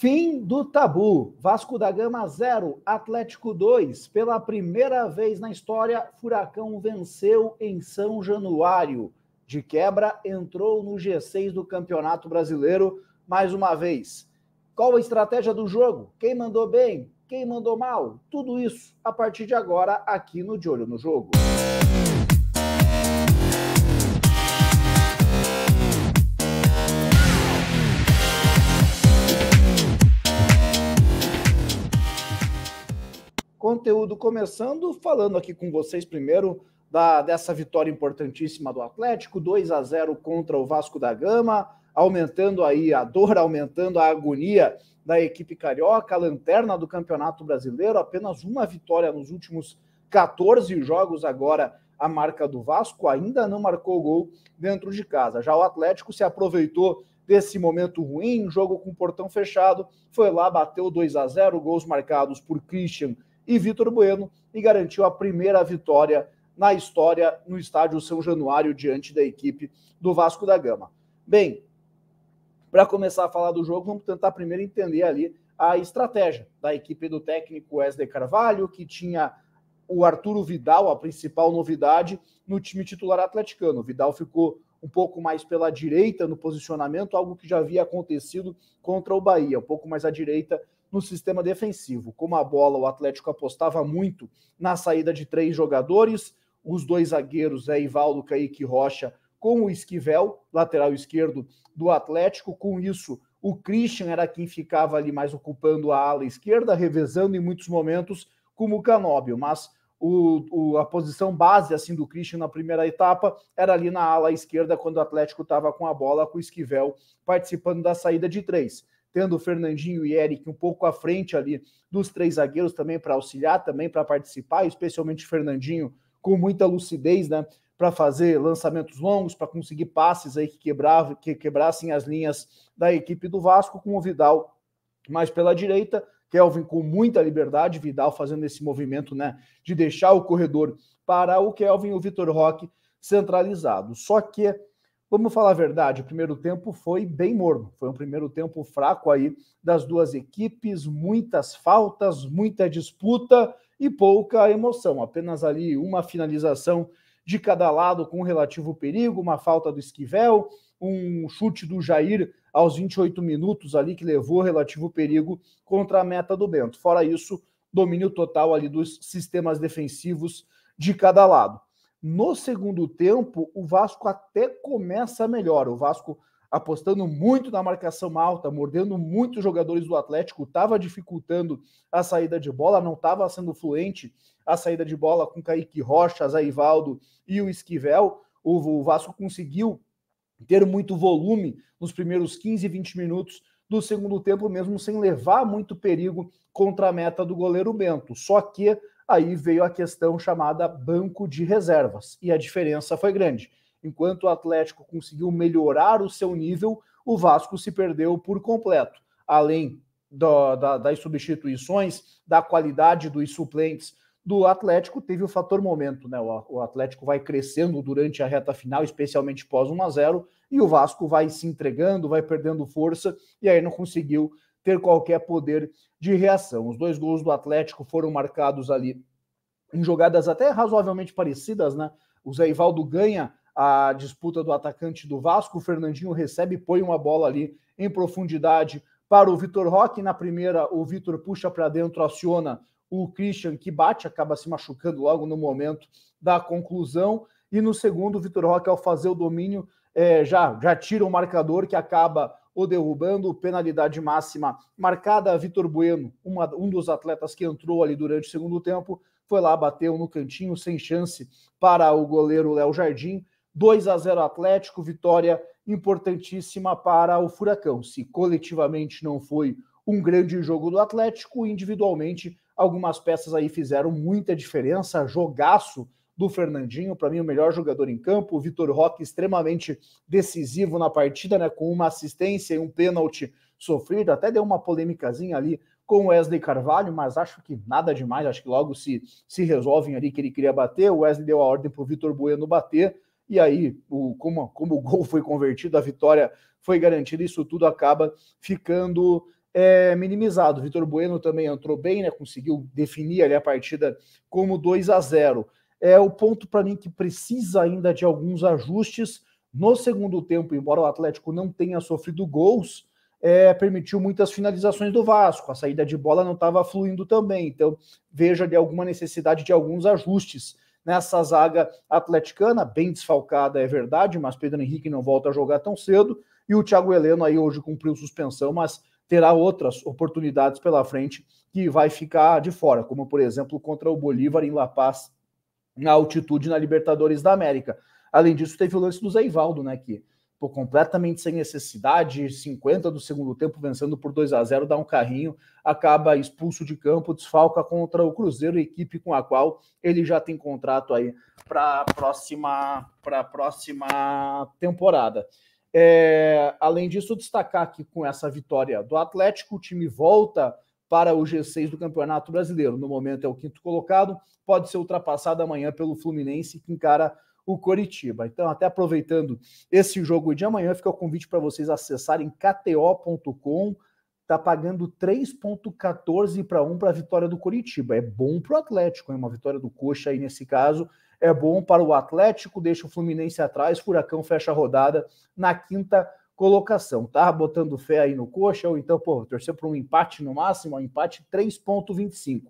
Fim do tabu. Vasco da Gama 0, Atlético 2. Pela primeira vez na história, Furacão venceu em São Januário. De quebra, entrou no G6 do Campeonato Brasileiro mais uma vez. Qual a estratégia do jogo? Quem mandou bem? Quem mandou mal? Tudo isso a partir de agora aqui no De Olho no Jogo. Música conteúdo começando falando aqui com vocês primeiro da, dessa vitória importantíssima do Atlético, 2 a 0 contra o Vasco da Gama, aumentando aí a dor, aumentando a agonia da equipe carioca, a lanterna do Campeonato Brasileiro, apenas uma vitória nos últimos 14 jogos agora a marca do Vasco ainda não marcou gol dentro de casa. Já o Atlético se aproveitou desse momento ruim, jogo com portão fechado, foi lá, bateu 2 a 0, gols marcados por Christian e Vitor Bueno e garantiu a primeira vitória na história no estádio São Januário diante da equipe do Vasco da Gama. Bem, para começar a falar do jogo, vamos tentar primeiro entender ali a estratégia da equipe do técnico Wesley Carvalho, que tinha o Arturo Vidal, a principal novidade, no time titular atleticano. O Vidal ficou um pouco mais pela direita no posicionamento, algo que já havia acontecido contra o Bahia, um pouco mais à direita no sistema defensivo. Como a bola, o Atlético apostava muito na saída de três jogadores, os dois zagueiros, é Ivaldo, Kaique Rocha, com o Esquivel, lateral esquerdo do Atlético. Com isso, o Christian era quem ficava ali mais ocupando a ala esquerda, revezando em muitos momentos com o Canóbio, mas o, o, a posição base assim do Christian na primeira etapa era ali na ala esquerda, quando o Atlético estava com a bola, com o Esquivel participando da saída de três tendo o Fernandinho e Eric um pouco à frente ali dos três zagueiros também para auxiliar, também para participar, especialmente o Fernandinho com muita lucidez, né? Para fazer lançamentos longos, para conseguir passes aí que, quebravam que quebrassem as linhas da equipe do Vasco, com o Vidal mais pela direita, Kelvin com muita liberdade, Vidal fazendo esse movimento né, de deixar o corredor para o Kelvin e o Vitor Roque centralizado. Só que Vamos falar a verdade, o primeiro tempo foi bem morno, foi um primeiro tempo fraco aí das duas equipes, muitas faltas, muita disputa e pouca emoção. Apenas ali uma finalização de cada lado com relativo perigo, uma falta do Esquivel, um chute do Jair aos 28 minutos ali que levou relativo perigo contra a meta do Bento. Fora isso, domínio total ali dos sistemas defensivos de cada lado. No segundo tempo, o Vasco até começa melhor. O Vasco apostando muito na marcação alta, mordendo muito os jogadores do Atlético, estava dificultando a saída de bola, não estava sendo fluente a saída de bola com Kaique Rocha, Zaivaldo e o Esquivel. O, Vasco conseguiu ter muito volume nos primeiros 15, 20 minutos do segundo tempo, mesmo sem levar muito perigo contra a meta do goleiro Bento. Só que Aí veio a questão chamada banco de reservas, e a diferença foi grande. Enquanto o Atlético conseguiu melhorar o seu nível, o Vasco se perdeu por completo. Além do, da, das substituições, da qualidade dos suplentes do Atlético, teve o fator momento. Né? O, o Atlético vai crescendo durante a reta final, especialmente pós 1 a 0 e o Vasco vai se entregando, vai perdendo força, e aí não conseguiu ter qualquer poder de reação. Os dois gols do Atlético foram marcados ali em jogadas até razoavelmente parecidas, né? O Zé Ivaldo ganha a disputa do atacante do Vasco, o Fernandinho recebe e põe uma bola ali em profundidade para o Vitor Roque. Na primeira, o Vitor puxa para dentro, aciona o Christian, que bate, acaba se machucando logo no momento da conclusão. E no segundo, o Vitor Roque, ao fazer o domínio, é, já, já tira o marcador que acaba ou derrubando, penalidade máxima marcada. Vitor Bueno, uma, um dos atletas que entrou ali durante o segundo tempo, foi lá, bateu no cantinho, sem chance para o goleiro Léo Jardim. 2 a 0 Atlético, vitória importantíssima para o Furacão. Se coletivamente não foi um grande jogo do Atlético, individualmente algumas peças aí fizeram muita diferença. Jogaço do Fernandinho, para mim o melhor jogador em campo, o Vitor Roque extremamente decisivo na partida, né, com uma assistência e um pênalti sofrido, até deu uma polêmicazinha ali com o Wesley Carvalho, mas acho que nada demais, acho que logo se, se resolvem ali que ele queria bater, o Wesley deu a ordem para o Vitor Bueno bater, e aí, o, como, como o gol foi convertido, a vitória foi garantida, isso tudo acaba ficando é, minimizado. Vitor Bueno também entrou bem, né? Conseguiu definir ali a partida como 2 a 0 é o ponto para mim que precisa ainda de alguns ajustes. No segundo tempo, embora o Atlético não tenha sofrido gols, é, permitiu muitas finalizações do Vasco. A saída de bola não estava fluindo também. Então, veja de alguma necessidade de alguns ajustes nessa zaga atleticana, bem desfalcada, é verdade, mas Pedro Henrique não volta a jogar tão cedo. E o Thiago Heleno aí hoje cumpriu suspensão, mas terá outras oportunidades pela frente que vai ficar de fora, como por exemplo contra o Bolívar em La Paz na altitude na Libertadores da América. Além disso, teve o lance do Zé Ivaldo, né? Que pô, completamente sem necessidade, 50 do segundo tempo, vencendo por 2 a 0 dá um carrinho, acaba expulso de campo, desfalca contra o Cruzeiro, equipe com a qual ele já tem contrato aí para próxima para próxima temporada. É, além disso, destacar que com essa vitória do Atlético, o time volta para o G6 do Campeonato Brasileiro. No momento é o quinto colocado, pode ser ultrapassado amanhã pelo Fluminense, que encara o Coritiba. Então, até aproveitando esse jogo de amanhã, fica o convite para vocês acessarem kto.com. Tá pagando 3,14 para 1 para a vitória do Coritiba. É bom para o Atlético, é uma vitória do Coxa aí nesse caso. É bom para o Atlético, deixa o Fluminense atrás, Furacão fecha a rodada na quinta-feira colocação. Tá botando fé aí no coxa, ou então, pô, torcer para um empate no máximo, um empate 3,25.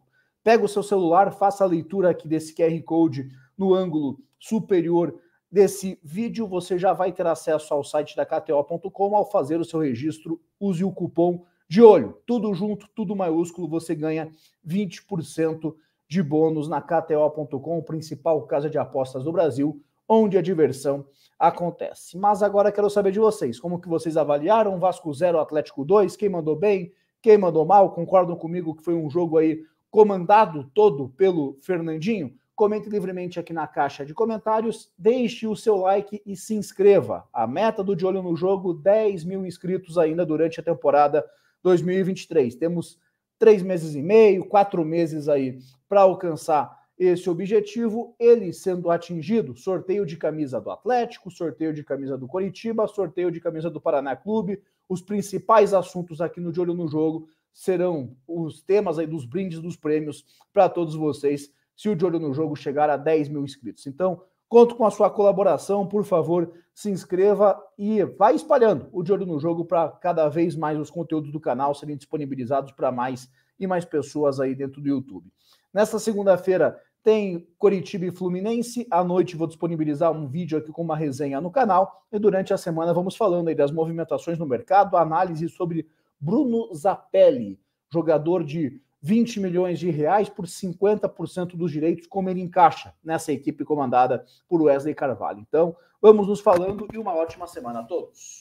Pega o seu celular, faça a leitura aqui desse QR Code no ângulo superior desse vídeo, você já vai ter acesso ao site da KTO.com. Ao fazer o seu registro, use o cupom de olho. Tudo junto, tudo maiúsculo, você ganha 20% de bônus na KTO.com, principal casa de apostas do Brasil onde a diversão acontece. Mas agora quero saber de vocês, como que vocês avaliaram Vasco 0 Atlético 2, quem mandou bem, quem mandou mal, concordam comigo que foi um jogo aí comandado todo pelo Fernandinho? Comente livremente aqui na caixa de comentários, deixe o seu like e se inscreva. A meta do De Olho no Jogo, 10 mil inscritos ainda durante a temporada 2023. Temos três meses e meio, quatro meses aí para alcançar esse objetivo, ele sendo atingido, sorteio de camisa do Atlético, sorteio de camisa do Coritiba, sorteio de camisa do Paraná Clube, os principais assuntos aqui no De Olho no Jogo serão os temas aí dos brindes dos prêmios para todos vocês, se o De Olho no Jogo chegar a 10 mil inscritos. Então, conto com a sua colaboração, por favor, se inscreva e vai espalhando o De Olho no Jogo para cada vez mais os conteúdos do canal serem disponibilizados para mais e mais pessoas aí dentro do YouTube. Nesta segunda-feira, tem Coritiba e Fluminense. À noite vou disponibilizar um vídeo aqui com uma resenha no canal. E durante a semana vamos falando aí das movimentações no mercado, análise sobre Bruno Zapelli, jogador de 20 milhões de reais por 50% dos direitos, como ele encaixa nessa equipe comandada por Wesley Carvalho. Então, vamos nos falando e uma ótima semana a todos.